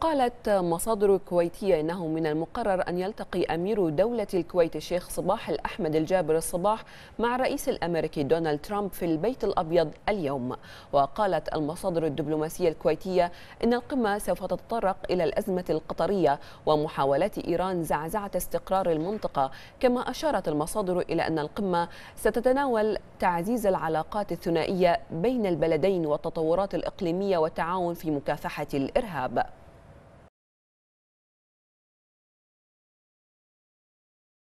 قالت مصادر كويتية إنه من المقرر أن يلتقي أمير دولة الكويت الشيخ صباح الأحمد الجابر الصباح مع الرئيس الأمريكي دونالد ترامب في البيت الأبيض اليوم وقالت المصادر الدبلوماسية الكويتية إن القمة سوف تتطرق إلى الأزمة القطرية ومحاولات إيران زعزعة استقرار المنطقة كما أشارت المصادر إلى أن القمة ستتناول تعزيز العلاقات الثنائية بين البلدين والتطورات الإقليمية والتعاون في مكافحة الإرهاب